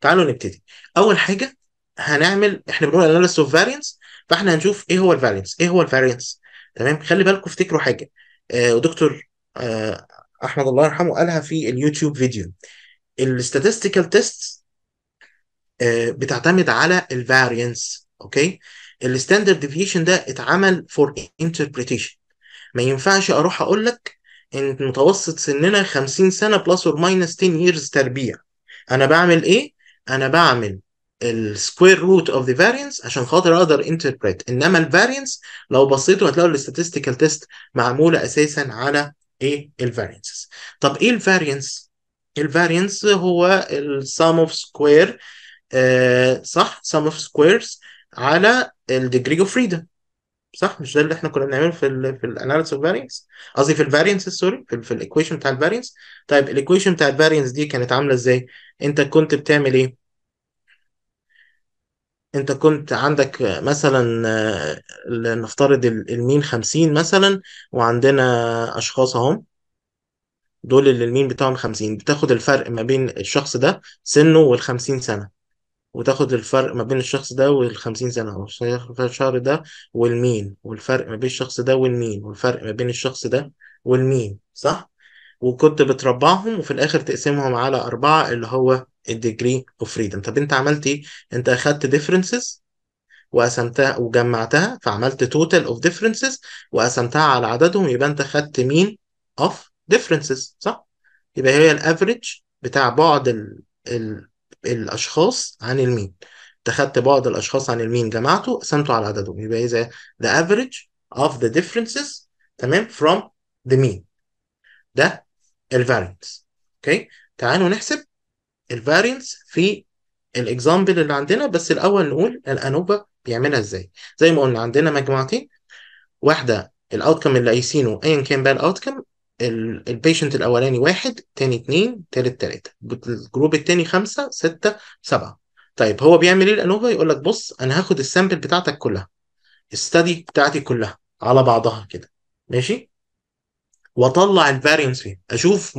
تعالوا نبتدي اول حاجه هنعمل احنا بنقول اناليسيس اوف فارينس فاحنا هنشوف ايه هو الفارينس ايه هو الفارينس تمام خلي بالكم افتكروا حاجه آه آه احمد الله يرحمه قالها في اليوتيوب فيديو الاستاتستيكال تيست آه بتعتمد على الفارينس اوكي الستاندرد ديفيشن ده اتعمل فور انتربريتيشن ما ينفعش اروح اقول لك ان متوسط سننا 50 سنه بلس اور ماينس 10 ييرز تربيع انا بعمل ايه انا بعمل السكوير روت اوف ذا فارينس عشان خاطر اقدر انتربريت انما الفارينس لو بصيتوا هتلاقوا الاستاتستيكال تيست معموله اساسا على ايه الفارينس طب ايه الفارينس الفارينس هو السام اوف سكوير صح سام اوف سكويرز على الديجري اوف فريدم صح مش ده اللي احنا كنا بنعمله في الـ في الاناليسيس اوف فارينس قصدي في الفارينس سوري في, في الايكويشن بتاع الفارينس طيب الايكويشن بتاع الفارينس دي كانت عامله ازاي انت كنت بتعمل ايه انت كنت عندك مثلا آه، نفترض المين خمسين مثلا وعندنا اشخاص اهم دول اللي المين بتاعهم خمسين بتاخد الفرق ما بين الشخص ده سنه والخمسين سنة وتاخد الفرق ما بين الشخص ده والخمسين سنة والشهر ده والمين والفرق ما بين الشخص ده والمين والفرق ما بين الشخص ده والمين صح؟ وكنت بتربعهم وفي الآخر تقسمهم على أربعة اللي هو الديجري اوف فريدم طب انت عملت ايه انت اخدت ديفرنسز وقسمتها وجمعتها فعملت توتال اوف ديفرنسز وقسمتها على عددهم يبقى انت خدت مين اوف ديفرنسز صح يبقى هي الافريج بتاع بعد الـ الـ الاشخاص عن المين انت خدت بعد الاشخاص عن المين جمعته قسمته على عددهم يبقى اذا the average of the differences تمام from the mean ده الفارينس اوكي تعالوا نحسب الفارينس في الاكزامبل اللي عندنا بس الاول نقول الانوبا بيعملها ازاي زي ما قلنا عندنا مجموعتين واحده الاوتكم اللي قايسينه ايا كان بقى الاوتكم البيشنت الاولاني واحد تاني اتنين تالت تلاته الجروب التاني خمسه سته سبعه طيب هو بيعمل ايه الانوفا يقول لك بص انا هاخد السامبل بتاعتك كلها الستدي بتاعتي كلها على بعضها كده ماشي واطلع الفارينس فيه اشوف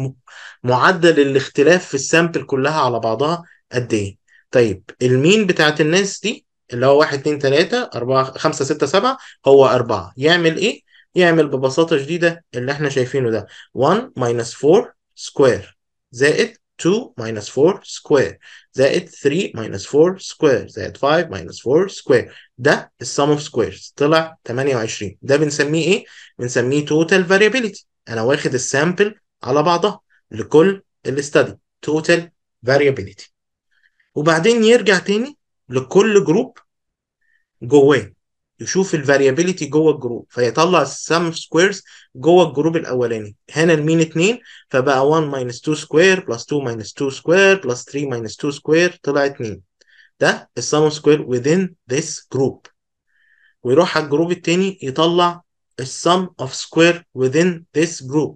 معدل الاختلاف في السامبل كلها على بعضها قد ايه طيب المين بتاعت الناس دي اللي هو 1 2 3 4 5 6 7 هو 4 يعمل ايه يعمل ببساطه شديده اللي احنا شايفينه ده 1 4 سكوير زائد 2 4 سكوير زائد 3 4 سكوير زائد 5 4 سكوير ده السم اوف سكويرز طلع 28 ده بنسميه ايه؟ بنسميه توتال فاريابيليتي انا واخد السامبل على بعضها لكل الاستدي توتال فاريابيليتي وبعدين يرجع تاني لكل جروب جواه يشوف الفاريابيليتي جوه الجروب فيطلع السم سكويرز جوه الجروب الاولاني هنا المين 2 فبقى 1 ماينس 2 سكوير بلس 2 ماينس 2 سكوير بلس 3 ماينس 2 سكوير طلع 2 ده السم سكوير within this group ويروح على الجروب التاني يطلع السم اوف سكوير within this group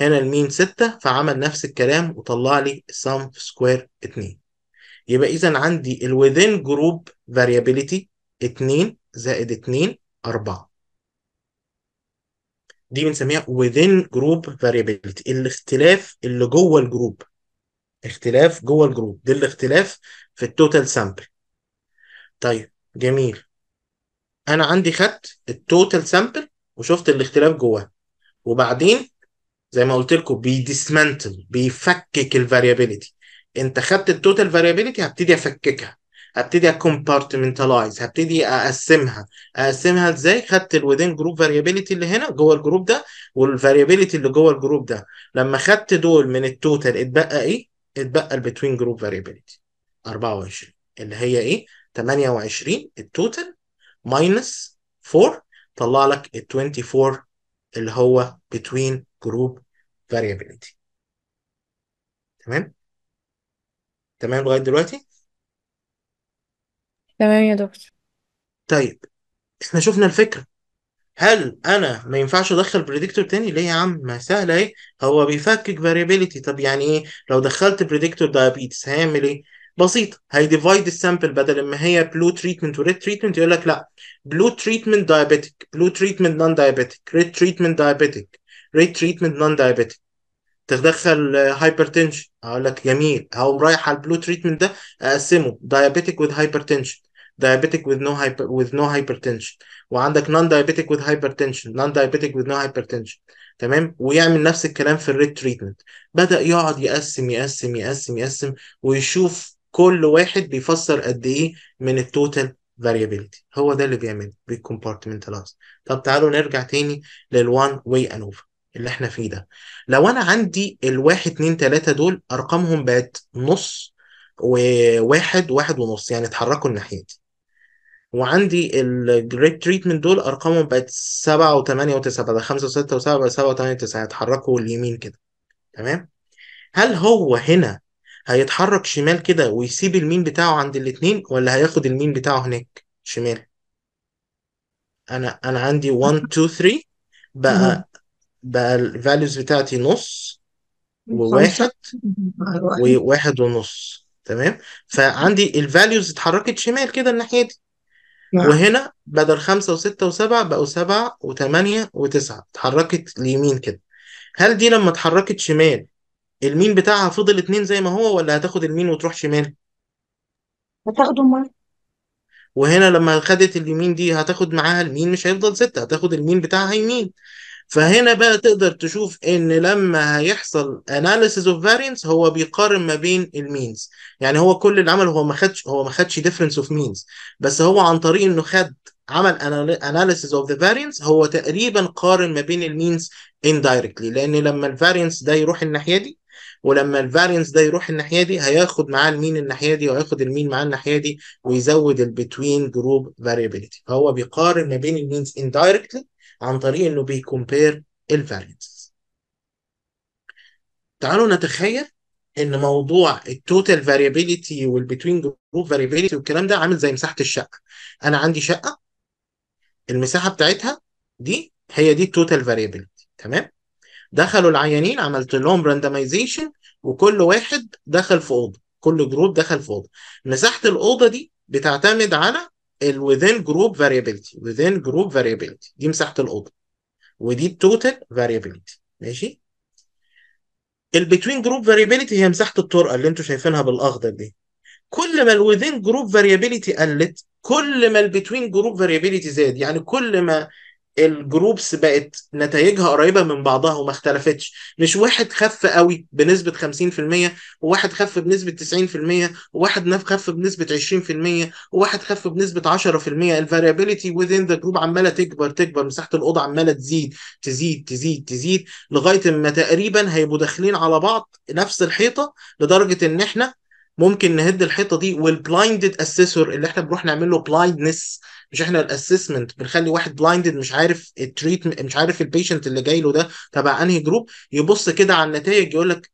هنا المين 6 فعمل نفس الكلام وطلع لي السم اوف سكوير 2 يبقى اذا عندي ال within group variability 2 زائد 2 4 دي بنسميها within group variability الاختلاف اللي جوه الجروب اختلاف جوه الجروب ده الاختلاف في التوتال سامبل طيب جميل انا عندي خدت التوتال سامبل وشفت الاختلاف جواها وبعدين زي ما قلت لكم بيديسمنتل بيفكك الفاريابيليتي انت خدت التوتال فاريابيليتي هبتدي افككها هبتدي اكومبارتمنتالايز هبتدي اقسمها اقسمها ازاي خدت الويدين جروب فاريابيليتي اللي هنا جوه الجروب ده والفاريابيليتي اللي جوه الجروب ده لما خدت دول من التوتال اتبقى ايه اتبقى البتوين جروب فاريابيليتي 24 اللي هي ايه 28 التوتال ماينس 4 طلع لك ال 24 اللي هو between group variability تمام تمام لغايه دلوقتي تمام يا دكتور طيب احنا شفنا الفكره هل انا ما ينفعش ادخل بريدكتور تاني ليه يا عم ما سهل اهي هو بيفكك فاريبيليتي طب يعني ايه لو دخلت بريدكتور دايابيتس هيعمل ايه بسيطه هيديفايد السامبل بدل ما هي بلو تريتمنت وريد تريتمنت يقول لك لا بلو تريتمنت دايابيتك بلو تريتمنت نون دايابيتك ريد تريتمنت دايابيتك ريد تريتمنت نون دايابيتك تدخل هايبرتنشن اقول لك جميل هقوم رايح على البلو تريتمنت ده اقسمه دايابيتك وذ هايبرتنشن دايابيتك وذ نو هايبر وذ نو هايبرتنشن وعندك نون دايابيتك وذ هايبرتنشن نون دايابيتك وذ نو هايبرتنشن تمام ويعمل نفس الكلام في الريد تريتمنت بدأ يقعد يقسم يقسم يقسم يقسم ويشوف كل واحد بيفسر قد ايه من التوتال فاريابيلتي هو ده اللي بيعمله بيكمبارتمنتلايز طب تعالوا نرجع تاني للوان واي انوفا اللي احنا فيه ده لو انا عندي الواحد اتنين تلاتة دول ارقامهم بقت نص وواحد واحد ونص يعني اتحركوا الناحيتي وعندي الجريت تريتمنت دول ارقامهم بقت سبعة وثمانية وتسعة بقى خمسة وستة وسبعة بقى سبعة وثمانية وتسعة اتحركوا اليمين كده تمام هل هو هنا هيتحرك شمال كده ويسيب المين بتاعه عند الاتنين ولا هياخد المين بتاعه هناك شمال انا انا عندي 1 2 3 بقى بقى الفاليوز بتاعتي نص وواحد وواحد ونص تمام فعندي الفاليوز اتحركت شمال كده الناحية دي نعم. وهنا بدل خمسة وستة وسبعة بقوا سبعة وتمانية وتسعة اتحركت ليمين كده هل دي لما اتحركت شمال المين بتاعها فضل اتنين زي ما هو ولا هتاخد المين وتروح شمال هتاخده مرة وهنا لما خدت اليمين دي هتاخد معاها المين مش هيفضل ستة هتاخد المين بتاعها يمين فهنا بقى تقدر تشوف ان لما هيحصل analysis of variance هو بيقارن ما بين المينز يعني هو كل اللي عمله هو ما خدش هو ما خدش difference of means بس هو عن طريق انه خد عمل analysis of the variance هو تقريبا قارن ما بين المينز indirectly لان لما الفارينس ده يروح الناحيه دي ولما الفارينس ده يروح الناحيه دي هياخد معاه المين الناحيه دي وهياخد المين معاه الناحيه دي ويزود البتوين جروب فاريبيليتي فهو بيقارن ما بين المينز اندايركتلي عن طريق انه بيكومبير الفارينس تعالوا نتخيل ان موضوع التوتال فاريبيليتي والبتوين جروب فاريبيليتي والكلام ده عامل زي مساحه الشقه انا عندي شقه المساحه بتاعتها دي هي دي التوتال فاريبيليتي تمام دخلوا العيانين عملت لهم راندمايزيشن وكل واحد دخل في اوضه كل جروب دخل في اوضه مساحه الاوضه دي بتعتمد على ال within group variability within group variability دي مساحه الاوضه ودي التوتال variability ماشي between جروب variability هي مساحه الطرقه اللي انتم شايفينها بالاخضر دي كل ما within جروب variability قلت كل ما between جروب variability زاد يعني كل ما الجروبس بقت نتائجها قريبه من بعضها وما اختلفتش مش واحد خف قوي بنسبه 50% وواحد خف بنسبه 90% وواحد خف بنسبه 20% وواحد خف بنسبه 10% الفاريابيليتي within ذا جروب عماله تكبر تكبر مساحه الاوضه عماله تزيد تزيد تزيد تزيد لغايه ما تقريبا هيبقوا داخلين على بعض نفس الحيطه لدرجه ان احنا ممكن نهد الحيطه دي والبلايندد اسيسور اللي احنا بنروح نعمل له بلايندنس مش احنا الاسسمنت بنخلي واحد بلايندد مش عارف التريت مش عارف البيشنت اللي جاي له ده تبع انهي جروب يبص كده على النتائج يقول لك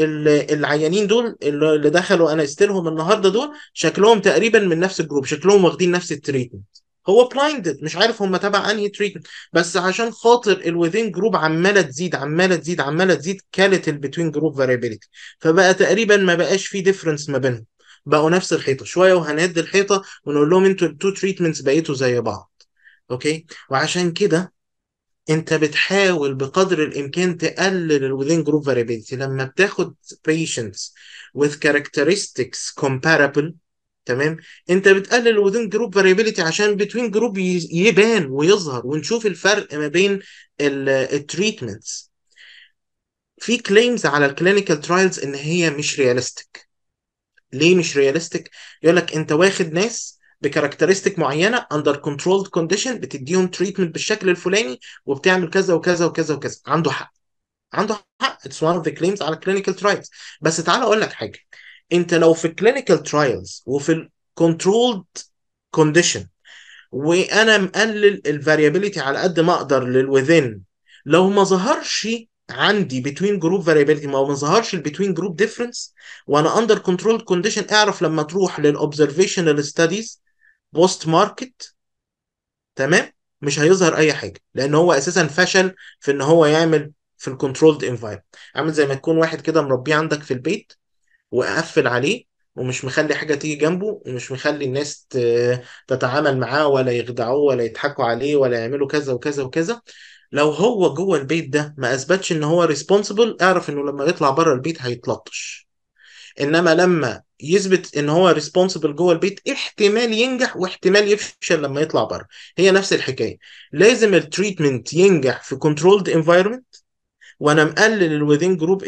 العيانين دول اللي دخلوا انا استلهم النهارده دول شكلهم تقريبا من نفس الجروب شكلهم واخدين نفس التريتمنت هو بلايندد مش عارف هم تبع انهي تريتمنت بس عشان خاطر الوذين جروب عماله تزيد عماله تزيد عماله تزيد كالت البتوين جروب فاريبيليتي فبقى تقريبا ما بقاش في ديفرنس ما بينهم بقوا نفس الحيطه شويه وهنهد الحيطه ونقول لهم انتوا التو تريتمنتس بقيتوا زي بعض اوكي وعشان كده انت بتحاول بقدر الامكان تقلل الوذين جروب فاريبيليتي لما بتاخد بيشنتس with characteristics comparable تمام انت بتقلل within جروب فاريبيليتي عشان بتوين جروب يبان ويظهر ونشوف الفرق ما بين التريتمنتس في كليمز على الكلينيكال ترايلز ان هي مش رياليستيك ليه مش رياليستيك يقول لك انت واخد ناس بكاركترستيك معينه اندر كنترولد كونديشن بتديهم تريتمنت بالشكل الفلاني وبتعمل كذا وكذا وكذا وكذا عنده حق عنده حق اتس وان اوف ذا كليمز على الكلينيكال ترايلز بس تعال اقول لك حاجه انت لو في كلينيكال ترايلز وفي الكنترولد كونديشن وانا مقلل الفاريابيليتي على قد ما اقدر للوذين لو ما ظهرش عندي بتوين جروب فاريابيليتي ما ما ظهرش البتوين جروب ديفرنس وانا اندر كنترول كونديشن اعرف لما تروح للاوبزرفيشنال ستاديز بوست ماركت تمام مش هيظهر اي حاجه لان هو اساسا فشل في ان هو يعمل في الكنترولد انفايرمنت عامل زي ما تكون واحد كده مربيه عندك في البيت وقفل عليه ومش مخلي حاجة تيجي جنبه ومش مخلي الناس تتعامل معاه ولا يخدعوه ولا يضحكوا عليه ولا يعملوا كذا وكذا وكذا لو هو جوه البيت ده ما اثبتش ان هو ريسبونسبل اعرف انه لما يطلع بره البيت هيتلطش انما لما يثبت ان هو ريسبونسبل جوه البيت احتمال ينجح واحتمال يفشل لما يطلع بره هي نفس الحكايه لازم التريتمنت ينجح في كنترولد انفايرمنت وانا مقلل الوذين جروب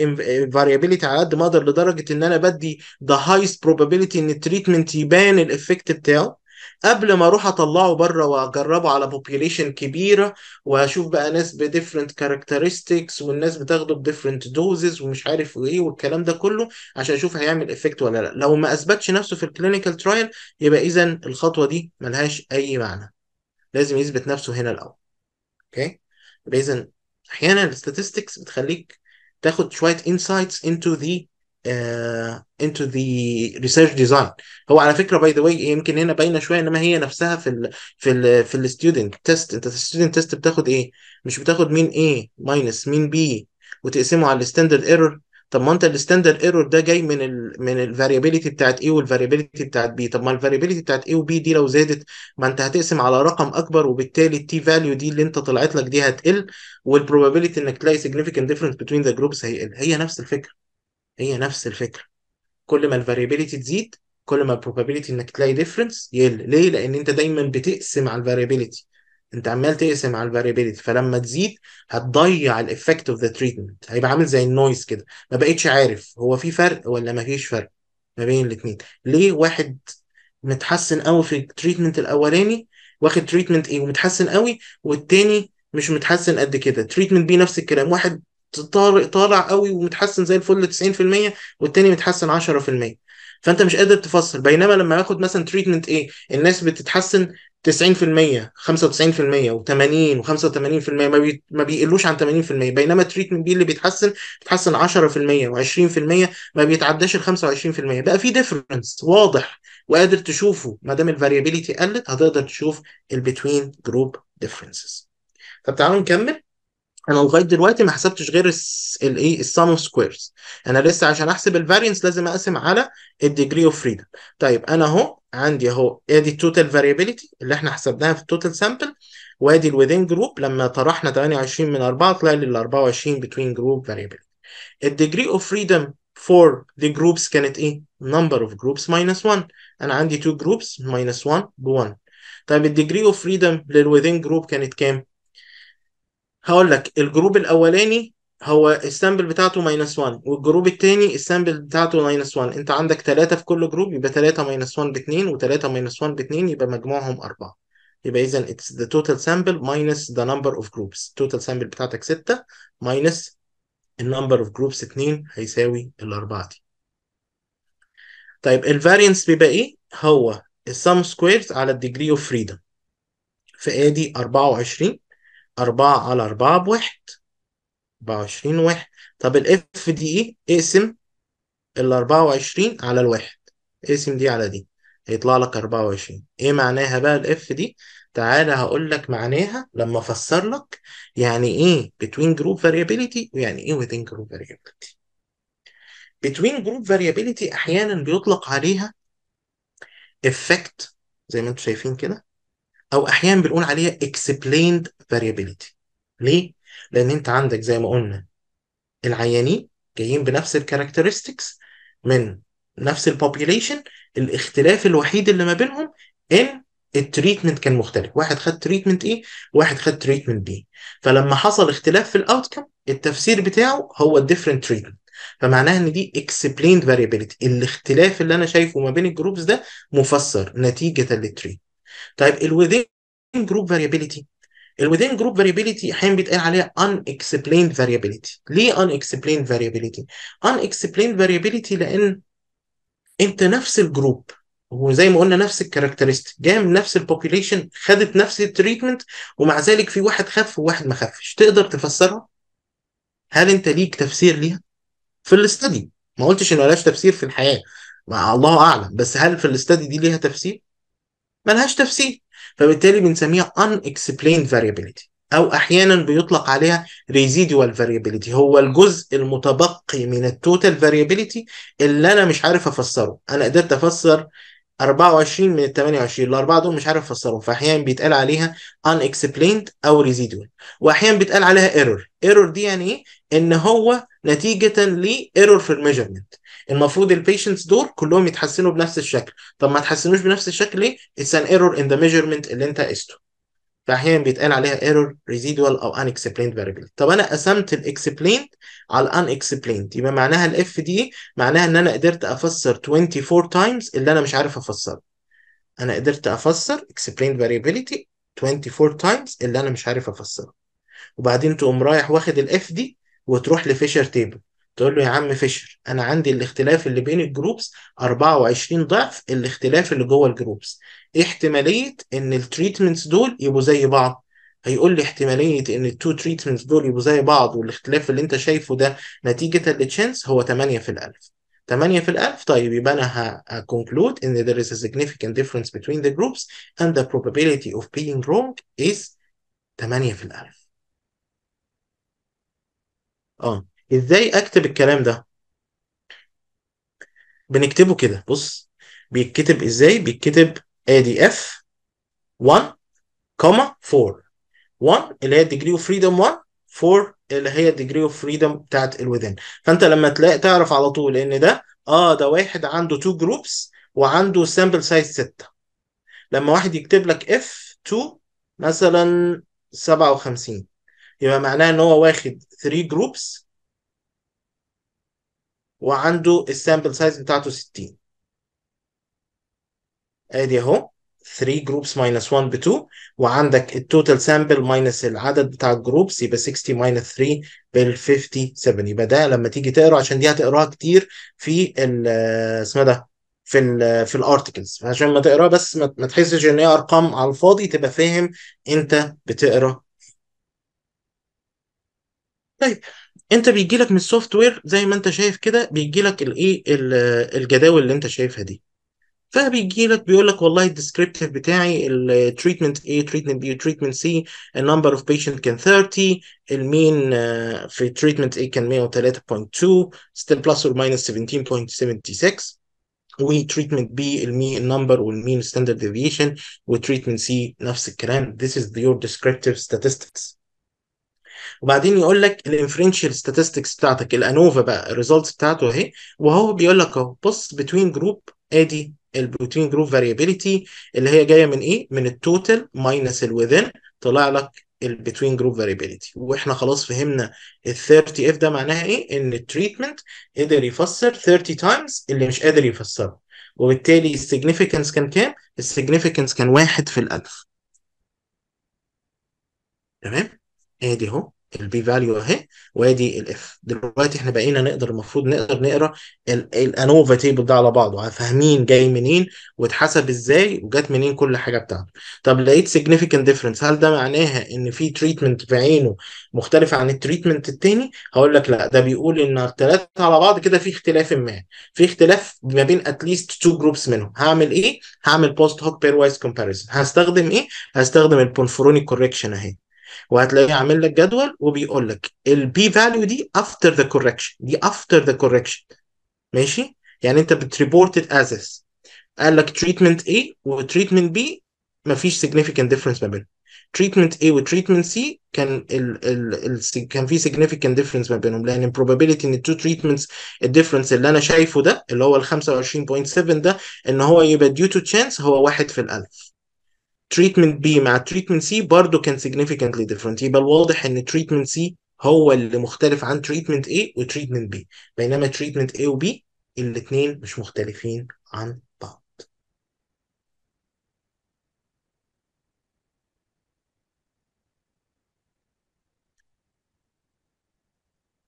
فاريابيليتي على قد ما اقدر لدرجه ان انا بدي ذا هايست بروبابيليتي ان التريتمنت يبان الافكت بتاعه قبل ما اروح اطلعه بره واجربه على population كبيره واشوف بقى ناس بديفرنت كاركترستكس والناس بتاخده بديفرنت دوزز ومش عارف ايه والكلام ده كله عشان اشوف هيعمل افكت ولا لا لو ما اثبتش نفسه في الكلينيكال ترايل يبقى اذا الخطوه دي ملهاش اي معنى لازم يثبت نفسه هنا الاول اوكي okay. اذا احيانا الستاتستكس بتخليك تاخد شويه انسايتس انتو ذا انتو ذا ريسيرش ديزاين هو على فكره باي ذا واي يمكن هنا باينه شويه انما هي نفسها في الـ في الـ في الستودنت تيست انت في الستودنت تيست بتاخد ايه مش بتاخد مين ايه ماينس مين بي وتقسمه على الستاندرد ايرور طب ما انت الستاندرد ايرور ده جاي من الـ من الفاريابيلتي بتاعت ايه والفاريابيلتي بتاعت بي طب ما الفاريابيلتي بتاعت ايه وبي دي لو زادت ما انت هتقسم على رقم اكبر وبالتالي التي فاليو دي اللي انت طلعت لك دي هتقل والبروبابيلتي انك تلاقي significant difference between the groups هيقل هي نفس الفكره هي نفس الفكره كل ما الفاريابيلتي تزيد كل ما البروبابيلتي انك تلاقي ديفرنس يقل ليه لان انت دايما بتقسم على الفاريابيلتي انت عمال تقسم على الفاريبيليتي فلما تزيد هتضيع الايفكت اوف ذا تريتمنت هيبقى عامل زي النويز كده ما بقتش عارف هو في فرق ولا ما فيش فرق ما بين الاثنين ليه واحد متحسن قوي في التريتمنت الاولاني واخد تريتمنت ايه ومتحسن قوي والتاني مش متحسن قد كده تريتمنت بي نفس الكلام واحد طارق طالع قوي ومتحسن زي الفل 90% والتاني متحسن 10% فانت مش قادر تفصل بينما لما باخد مثلا تريتمنت ايه الناس بتتحسن 90% 95% و80 و85% ما, بي... ما بيقلوش عن 80% بينما تريتمنت بي اللي بيتحسن بيتحسن 10% و20% ما بيتعداش ال 25% بقى في ديفرنس واضح وقادر تشوفه ما دام الفاريابيليتي قلت هتقدر تشوف البيتوين جروب ديفرنسز طب تعالوا نكمل انا لغايه دلوقتي ما حسبتش غير الايه السم اوف سكويرز انا لسه عشان احسب الفارينس لازم اقسم على الديجري اوف فريدم طيب انا اهو عندي اهو ادي التوتال فاريبيليتي اللي احنا حسبناها في التوتال سامبل وادي الوذين جروب لما طرحنا 28 من 4 طلع لي ال 24 بتوين جروب فاريبيليتي الديجري اوف فريدم for the groups كانت ايه؟ نمبر اوف جروبس ماينس 1 انا عندي 2 groups minus 1 ب 1 طيب الديجري اوف فريدم للwithin جروب كانت كام؟ هقول لك الجروب الاولاني هو السامبل بتاعته ماينس 1 والجروب الثاني السامبل بتاعته ماينس 1 انت عندك 3 في كل جروب يبقى 3 ماينس 1 ب 2 و3 ماينس 1 ب 2 يبقى مجموعهم 4 يبقى اذا اتس ذا توتال سامبل ماينس ذا نمبر اوف جروبس التوتال سامبل بتاعتك 6 ماينس النمبر اوف جروبس 2 هيساوي الاربعه دي طيب الفارينس بيبقى ايه هو السم سكويرز على الديجري اوف فريدم فادي 24 4 على 4 بواحد 24 واحد طب الاف دي ايه اقسم ال 24 على الواحد اقسم دي على دي هيطلع لك 24 ايه معناها بقى الاف دي تعالى هقول لك معناها لما افسر لك يعني ايه between group variability ويعني ايه within group variability between group variability احيانا بيطلق عليها effect زي ما انتم شايفين كده او احيانا بنقول عليها explained variability ليه لان انت عندك زي ما قلنا العيانين جايين بنفس الكاركترستكس من نفس البوبيوليشن الاختلاف الوحيد اللي ما بينهم ان التريتمنت كان مختلف واحد خد تريتمنت ايه واحد خد تريتمنت بي فلما حصل اختلاف في الاوتكم التفسير بتاعه هو الديفرنت تريتمنت فمعناها ان دي اكسبليند فاريبيليتي الاختلاف اللي انا شايفه ما بين الجروبس ده مفسر نتيجه للتريت طيب الوذين جروب فاريبيليتي within جروب فاريبيليتي احيانا بيتقال عليها ان اكسبليند فاريبيليتي ليه ان اكسبليند فاريبيليتي ان اكسبليند فاريبيليتي لان انت نفس الجروب وزي ما قلنا نفس الكاركترستيك جايه من نفس البوبيليشن خدت نفس التريتمنت ومع ذلك في واحد خف وواحد ما خفش تقدر تفسرها هل انت ليك تفسير ليها في الاستدي ما قلتش انه ملهاش تفسير في الحياه مع الله اعلم بس هل في الاستدي دي ليها تفسير ملهاش تفسير فبالتالي بنسميها unexplained variability او احيانا بيطلق عليها residual variability هو الجزء المتبقي من التوتال variability اللي انا مش عارف افسره انا قدرت افسر 24 من ال 28 الاربعه دول مش عارف افسرهم فاحيانا بيتقال عليها unexplained او residual واحيانا بيتقال عليها error error دي يعني ايه ان هو نتيجه لايرور في الميجرمنت المفروض البيشنتس دول كلهم يتحسنوا بنفس الشكل طب ما تحسنوش بنفس الشكل ليه اتس ان ايرور ان ذا ميجرمنت اللي انت قسته فاحيانا بيتقال عليها ايرور ريزيدوال او ان Variable فاريبل طب انا قسمت Explained على الان Unexplained يبقى معناها الاف دي e معناها ان انا قدرت افسر 24 تايمز اللي انا مش عارف افسره انا قدرت افسر explained variability 24 تايمز اللي انا مش عارف افسره وبعدين تقوم رايح واخد الاف دي وتروح لفيشر تيبل تقول له يا عم فيشر انا عندي الاختلاف اللي بين الجروبس 24 ضعف الاختلاف اللي جوه الجروبس ايه احتماليه ان التريتمنتس دول يبقوا زي بعض هيقول لي احتماليه ان التو تريتمنتس دول يبقوا زي بعض والاختلاف اللي انت شايفه ده نتيجه التشانس هو 8 في الالف 8 في الألف طيب يبقى أنا هكونكلود إن there is a significant difference between the groups and the probability of being wrong is 8 في الألف اه ازاي اكتب الكلام ده بنكتبه كده بص بيتكتب ازاي بيتكتب ادي اف 1 كوما 4 1 اللي هي ديجري اوف فريدم 1 4 اللي هي ديجري اوف فريدم بتاعت الوذين فانت لما تلاقي تعرف على طول ان ده اه ده واحد عنده 2 جروبس وعنده سامبل سايز 6 لما واحد يكتب لك اف 2 مثلا 57 يبقى معناه ان هو واخد 3 جروبس وعنده السامبل سايز بتاعته 60 ادي اهو 3 جروبس ماينس 1 ب 2 وعندك التوتال سامبل ماينس العدد بتاع الجروبس يبقى 60 ماينس 3 بال 57 يبقى ده لما تيجي تقرا عشان دي هتقراها كتير في آه، اسمها ده في الـ آه، في الارتكلز عشان ما تقراه بس ما تحسش ان هي ارقام على الفاضي تبقى فاهم انت بتقرا طيب انت بيجي لك من السوفت وير زي ما انت شايف كده بيجي لك الايه الجداول اللي انت شايفها دي فبيجي لك بيقول لك والله الديسكريبتيف بتاعي التريتمنت A تريتمنت B تريتمنت C النمبر اوف بيشنت كان 30 المين في تريتمنت A كان 103.2 ستيل بلس اور ماينس 17.76 وتريتمنت بي المين النمبر والمين ستاندرد ديفيشن وتريتمنت سي نفس الكلام ذيس از يور ديسكريبتيف statistics وبعدين يقول لك الانفرنشال ستاتستكس بتاعتك الانوفا بقى الريزلتس بتاعته اهي وهو بيقول لك اهو بص بتوين جروب ادي البروتين جروب فاريابيليتي اللي هي جايه من ايه؟ من التوتال ماينس الوذين طلع لك البتوين جروب فاريبيليتي واحنا خلاص فهمنا ال 30 اف ده معناها ايه؟ ان التريتمنت قدر يفسر 30 تايمز اللي مش قادر يفسره وبالتالي السيجنيفيكانس كان كام؟ السيجنيفيكانس كان واحد في الألف تمام؟ ادي اهو البي فاليو اهي وادي الاف دلوقتي احنا بقينا نقدر المفروض نقدر نقرا الانوفا تيبل ده على بعضه فاهمين جاي منين واتحسب ازاي وجت منين كل حاجه بتاعته طب لقيت significant ديفرنس هل ده معناها ان في تريتمنت في عينه مختلف عن التريتمنت التاني هقول لك لا ده بيقول ان الثلاثه على بعض كده في اختلاف ما في اختلاف ما بين اتليست تو جروبس منهم هعمل ايه هعمل بوست هوك بير وايز كومباريزون هستخدم ايه هستخدم البونفروني كوركشن اهي وهتلاقيه عامل لك جدول وبيقول لك البي فاليو دي افتر ذا كوركشن دي افتر ذا كوركشن ماشي يعني انت بتريبورت ات از قال لك تريتمنت اي وتريتمنت ما مفيش سيجنيفيكانت ديفرنس ما بينهم تريتمنت اي وتريتمنت سي كان ال ال ال كان في سيجنيفيكانت ديفرنس ما بينهم لان probability ان التو تريتمنتس الديفرنس اللي انا شايفه ده اللي هو ال 25.7 ده ان هو يبقى due to chance هو واحد في الالف تريتمنت بي مع تريتمنت سي برضه كان significantly different يبقى الواضح ان تريتمنت سي هو اللي مختلف عن تريتمنت A وتريتمنت B بينما تريتمنت A وبي الاثنين مش مختلفين عن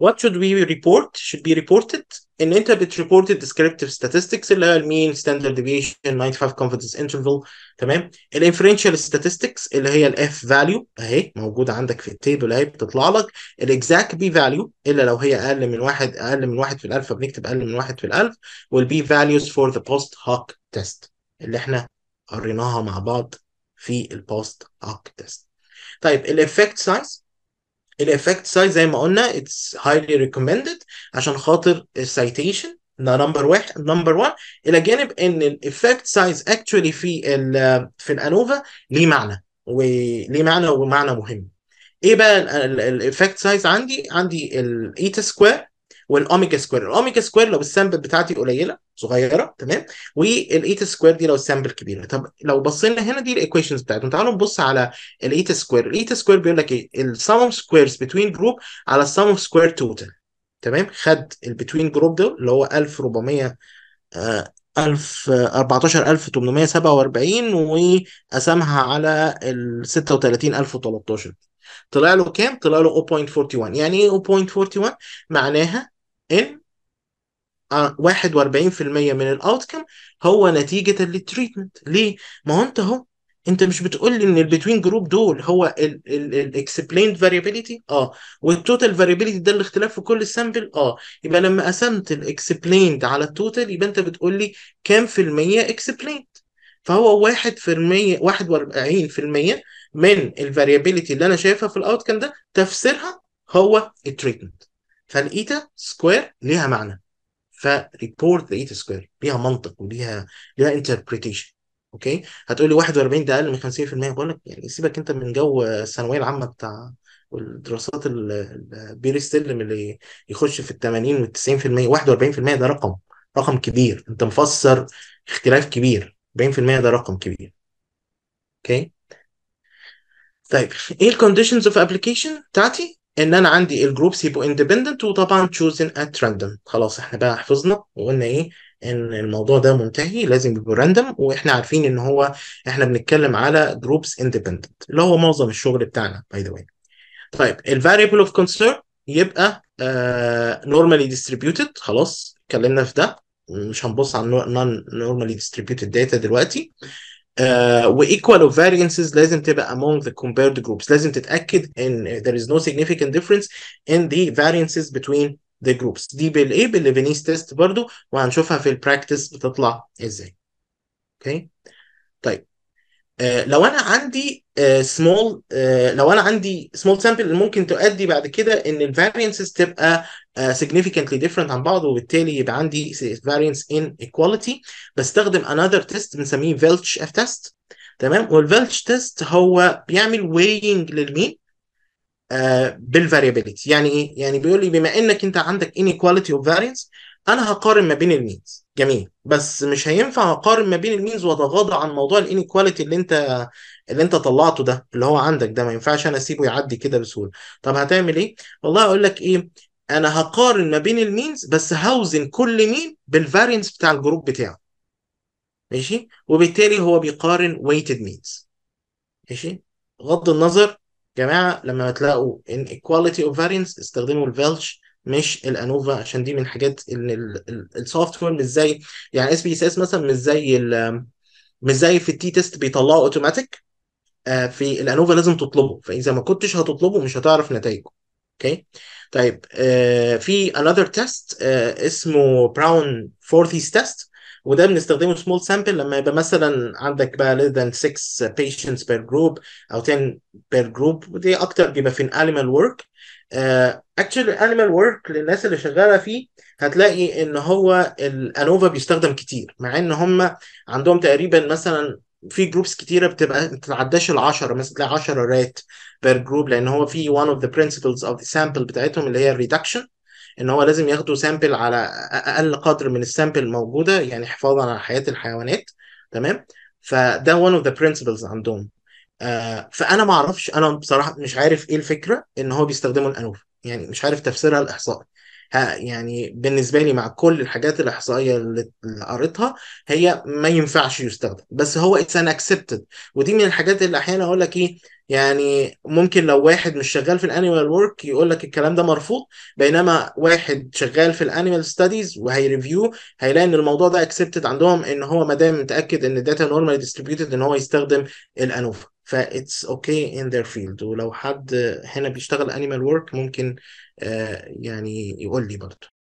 what should we report should be reported ان انت بتريبورت الديسكريبتيف statistics اللي هي المين ستاندرد ديفيشن 95 confidence interval تمام الانفرنشال statistics اللي هي الاف فاليو اهي موجوده عندك في التيبل اهي بتطلع لك الاكزاكت بي فاليو الا لو هي اقل من واحد اقل من واحد في الالف فبنكتب اقل من واحد في الالف والبي فاليوز فور ذا بوست هوك تيست اللي احنا قريناها مع بعض في البوست هوك تيست طيب الافكت سايز الافكت سايز زي ما قلنا اتس هايلي ريكومندد عشان خاطر السيتيشن ده نمبر واحد نمبر 1 الى جانب ان الايفكت سايز اكشولي في الـ في الانوفا ليه معنى وليه معنى ومعنى مهم ايه بقى الايفكت سايز عندي عندي الايتا سكوير والاوميجا سكوير الاوميجا سكوير لو السامبل بتاعتي قليله صغيره تمام والايتا سكوير دي لو السامبل كبيره طب لو بصينا هنا دي الايكويشنز بتاعتهم تعالوا نبص على الايتا سكوير الايتا سكوير بيقول لك ايه السم اوف سكويرز بتوين جروب على السم اوف سكوير توتال تمام خد البتوين جروب ده اللي هو 1400 ألف 14847 آه، وقسمها على ال 36013 طلع له كام؟ طلع له 0.41 يعني ايه 0.41؟ معناها ان 41% آه، من الاوتكم هو نتيجه للتريتمنت ليه ما هو انت اهو انت مش بتقول لي ان البيتوين جروب دول هو الاكسبليند فاريبيليتي اه والتوتال فاريبيليتي ده الاختلاف في كل سامبل اه يبقى لما قسمت الاكسبليند على التوتال يبقى انت بتقول لي كام في المية اكسبليند فهو 1% 41% من الفاريبيليتي اللي انا شايفها في الاوتكم ده تفسيرها هو التريتمنت فالايتا سكوير ليها معنى فريبورت ذا ايتا سكوير ليها منطق وليها ليها انتربريتيشن اوكي هتقول لي 41 ده اقل من 50% بقول لك يعني سيبك انت من جو الثانويه العامه بتاع والدراسات البير ستيلم اللي يخش في ال 80 وال 90% 41% ده رقم رقم كبير انت مفسر اختلاف كبير 40% ده رقم كبير اوكي طيب ايه الكونديشنز اوف ابلكيشن بتاعتي ان انا عندي الجروبس يبقوا اندبندنت وطبعا تشوزن at random خلاص احنا بقى حفظنا وقلنا ايه ان الموضوع ده منتهي لازم يبقوا راندوم واحنا عارفين ان هو احنا بنتكلم على جروبس اندبندنت اللي هو معظم الشغل بتاعنا باي ذا واي طيب الفاريبل اوف كونسيرن يبقى نورمالي uh, ديستريبيوتد خلاص اتكلمنا في ده مش هنبص على نورمالي ديستريبيوتد داتا دلوقتي وايكوال اوف فارينسز لازم تبقى among the compared groups لازم تتاكد ان there is no significant difference in the variances between the groups دي بالايه بالليفينيس تيست برضو وهنشوفها في البراكتس بتطلع ازاي اوكي okay. طيب آه، لو انا عندي سمول آه، آه، لو انا عندي سمول سامبل ممكن تؤدي بعد كده ان الفارينسز تبقى آه، significantly different عن بعض وبالتالي يبقى عندي variance in equality بستخدم another test بنسميه Welch F test تمام والفيلتش تيست هو بيعمل وينج للمين آه بالفاريابيليتي يعني ايه يعني بيقول لي بما انك انت عندك inequality اوف variance انا هقارن ما بين المينز جميل بس مش هينفع اقارن ما بين المينز واتغاضى عن موضوع الانيكواليتي اللي انت اللي انت طلعته ده اللي هو عندك ده ما ينفعش انا اسيبه يعدي كده بسهوله طب هتعمل ايه والله اقول لك ايه انا هقارن ما بين المينز بس هوزن كل مين بالفارينس بتاع الجروب بتاعه ماشي وبالتالي هو بيقارن ويتد مينز ماشي بغض النظر جماعه لما تلاقوا ان equality of variance استخدموا الفيلش مش الانوفا عشان دي من الحاجات ان السوفت وير مش زي يعني اس بي اس اس مثلا مش زي مش زي في التي تيست بيطلعوا اوتوماتيك آه، في الانوفا لازم تطلبه فاذا ما كنتش هتطلبه مش هتعرف نتائجه اوكي طيب آه، في another test آه، اسمه براون فورثيز تيست وده بنستخدمه سمول سامبل لما يبقى مثلا عندك بقى less than 6 patients per group او 10 per group ودي اكتر بيبقى في animal work اكشلي آه، actually animal work للناس اللي شغاله فيه هتلاقي ان هو الانوفا بيستخدم كتير مع ان هم عندهم تقريبا مثلا في جروبس كتيره بتبقى ما تتعداش ال 10 مثلا تلاقي 10 رات بير جروب لان هو في one of the principles of the sample بتاعتهم اللي هي الريدكشن ان هو لازم ياخدوا سامبل على اقل قدر من السامبل الموجوده يعني حفاظا على حياه الحيوانات تمام فده one of the principles عندهم آه فانا ما اعرفش انا بصراحه مش عارف ايه الفكره ان هو بيستخدموا الانوف يعني مش عارف تفسيرها الاحصائي يعني بالنسبه لي مع كل الحاجات الاحصائيه اللي قريتها هي ما ينفعش يستخدم بس هو اتس ان اكسبتد ودي من الحاجات اللي احيانا اقول لك ايه يعني ممكن لو واحد مش شغال في الانيمال ورك يقول لك الكلام ده مرفوض بينما واحد شغال في الانيمال ستاديز وهيريفيو هيلاقي ان الموضوع ده اكسبتد عندهم ان هو ما دام متاكد ان الداتا نورمال ديستريبيوتد ان هو يستخدم الانوفا فاتس اوكي ان ذير فيلد ولو حد هنا بيشتغل انيمال ورك ممكن آه، يعني يقول لي برضه